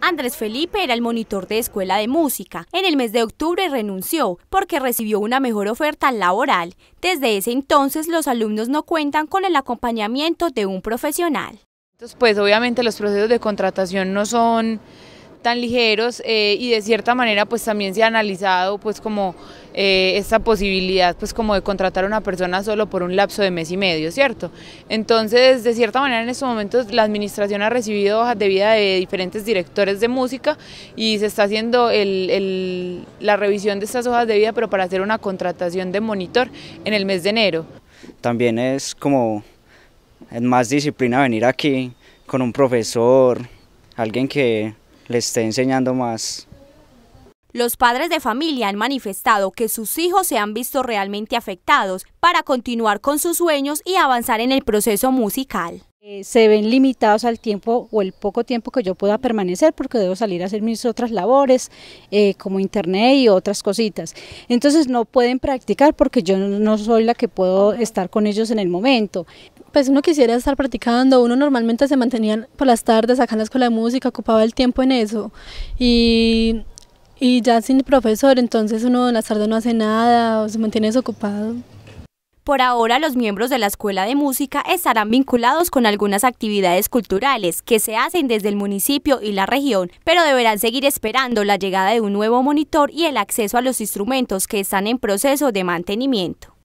Andrés Felipe era el monitor de escuela de música. En el mes de octubre renunció porque recibió una mejor oferta laboral. Desde ese entonces los alumnos no cuentan con el acompañamiento de un profesional. Pues obviamente los procesos de contratación no son tan ligeros eh, y de cierta manera pues también se ha analizado pues como eh, esta posibilidad pues como de contratar a una persona solo por un lapso de mes y medio, ¿cierto? Entonces de cierta manera en estos momentos la administración ha recibido hojas de vida de diferentes directores de música y se está haciendo el, la revisión de estas hojas de vida pero para hacer una contratación de monitor en el mes de enero. También es como es más disciplina venir aquí con un profesor, alguien que les esté enseñando más. Los padres de familia han manifestado que sus hijos se han visto realmente afectados para continuar con sus sueños y avanzar en el proceso musical. Eh, se ven limitados al tiempo o el poco tiempo que yo pueda permanecer porque debo salir a hacer mis otras labores eh, como internet y otras cositas. Entonces no pueden practicar porque yo no soy la que puedo estar con ellos en el momento pues uno quisiera estar practicando, uno normalmente se mantenía por las tardes acá en la escuela de música, ocupaba el tiempo en eso y, y ya sin profesor, entonces uno en las tardes no hace nada o se mantiene desocupado. Por ahora, los miembros de la Escuela de Música estarán vinculados con algunas actividades culturales que se hacen desde el municipio y la región, pero deberán seguir esperando la llegada de un nuevo monitor y el acceso a los instrumentos que están en proceso de mantenimiento.